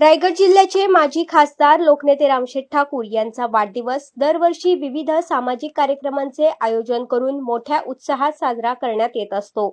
रायगड जिल्ह्याचे माजी खासदार लोकनेते रामशेठ ठाकूर यांचा वाढदिवस दरवर्षी विविध सामाजिक कार्यक्रमांचे आयोजन करून मोठ्या उत्साहात साजरा करण्यात येत असतो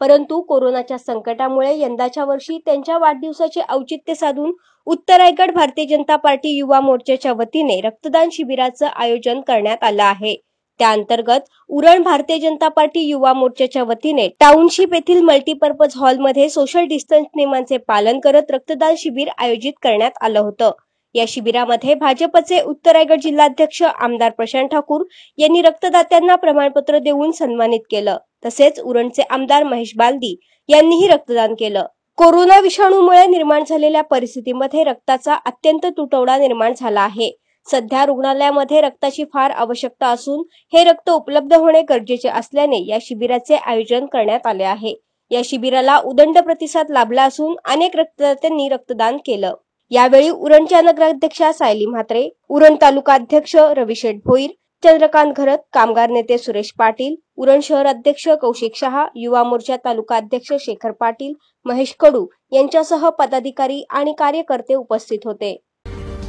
परंतु कोरोनाच्या संकटामुळे यंदाच्या वर्षी त्यांच्या वाढदिवसाचे औचित्य साधून उत्तर रायगड भारतीय जनता पार्टी युवा मोर्चाच्या वतीने रक्तदान शिबिराचं आयोजन करण्यात आलं आहे त्याअंतर्गत उरण भारतीय जनता पार्टी युवा मोर्चाच्या वतीने टाउनशिप येथील मल्टीपर्पज हॉलमध्ये सोशल डिस्टन्स नियमांचे पालन करत रक्तदान शिबिर आयोजित करण्यात आलं होतं या शिबिरामध्ये भाजपचे उत्तर रायगड जिल्हाध्यक्ष आमदार प्रशांत ठाकूर यांनी रक्तदात्यांना प्रमाणपत्र देऊन सन्मानित केलं तसेच उरणचे आमदार महेश बालदी यांनीही रक्तदान केलं कोरोना विषाणूमुळे निर्माण झालेल्या परिस्थितीमध्ये रक्ताचा अत्यंत तुटवडा निर्माण झाला आहे सध्या रुग्णालयामध्ये रक्ताची फार आवश्यकता असून हे रक्त उपलब्ध होणे गरजेचे असल्याने या शिबिराचे आयोजन करण्यात आले आहे या शिबिराला उदंड प्रतिसाद लाभला असून अनेक रक्तदात्यांनी रक्तदान केलं यावेळी उरणच्या नगराध्यक्षा सायली म्हात्रे उरण तालुका अध्यक्ष रविशेठ भोईर चंद्रकांत घरत कामगार नेते सुरेश पाटील उरण शहर अध्यक्ष कौशिक शहा युवा मोर्चा तालुका अध्यक्ष शेखर पाटील महेश कडू यांच्यासह पदाधिकारी आणि कार्यकर्ते उपस्थित होते